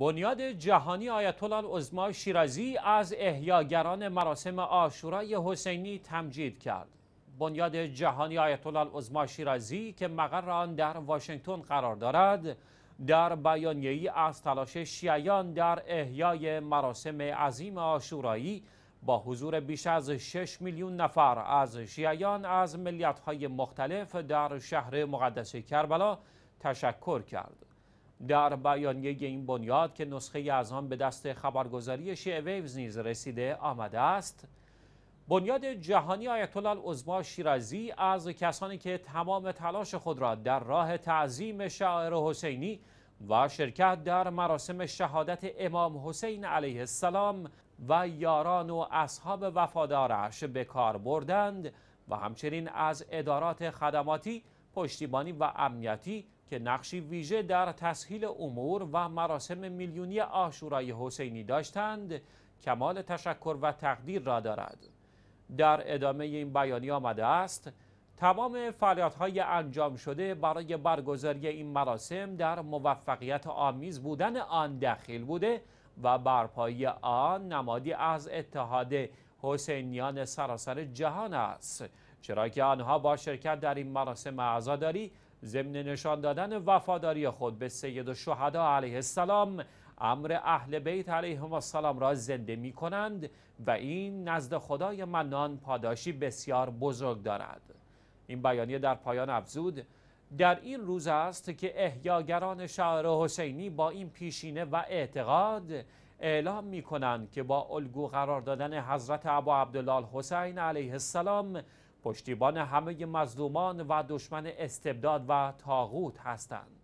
بنیاد جهانی آیت الله عظما شیرازی از احیاگران مراسم آشورای حسینی تمجید کرد. بنیاد جهانی آیت الله عظما شیرازی که مقر آن در واشنگتن قرار دارد، در ای از تلاش شیعیان در احیای مراسم عظیم آشورایی با حضور بیش از 6 میلیون نفر از شیعیان از ملیت‌های مختلف در شهر مقدس کربلا تشکر کرد. در بیانیه این بنیاد که نسخه از آن به دست خبرگزاری شیعه ویوز نیز رسیده آمده است بنیاد جهانی آیت الله شیرازی از کسانی که تمام تلاش خود را در راه تعظیم شاعر حسینی و شرکت در مراسم شهادت امام حسین علیه السلام و یاران و اصحاب وفادارش به کار بردند و همچنین از ادارات خدماتی، پشتیبانی و امنیتی که نقشی ویژه در تسهیل امور و مراسم میلیونی آشورای حسینی داشتند کمال تشکر و تقدیر را دارد در ادامه این بیانیه آمده است تمام فعالیت های انجام شده برای برگزاری این مراسم در موفقیت آمیز بودن آن دخیل بوده و برپایی آن نمادی از اتحاد حسینیان سراسر جهان است چرا که آنها با شرکت در این مراسم عزاداری ضمن نشان دادن وفاداری خود به سید و شهدا علیه السلام امر اهل بیت علیهم السلام را زنده می کنند و این نزد خدای منان پاداشی بسیار بزرگ دارد این بیانیه در پایان افزود در این روز است که احیاگران شعر حسینی با این پیشینه و اعتقاد اعلام می کنند که با الگو قرار دادن حضرت ابا عبدالله حسین علیه السلام پشتیبان همه مظلومان و دشمن استبداد و تاغوت هستند.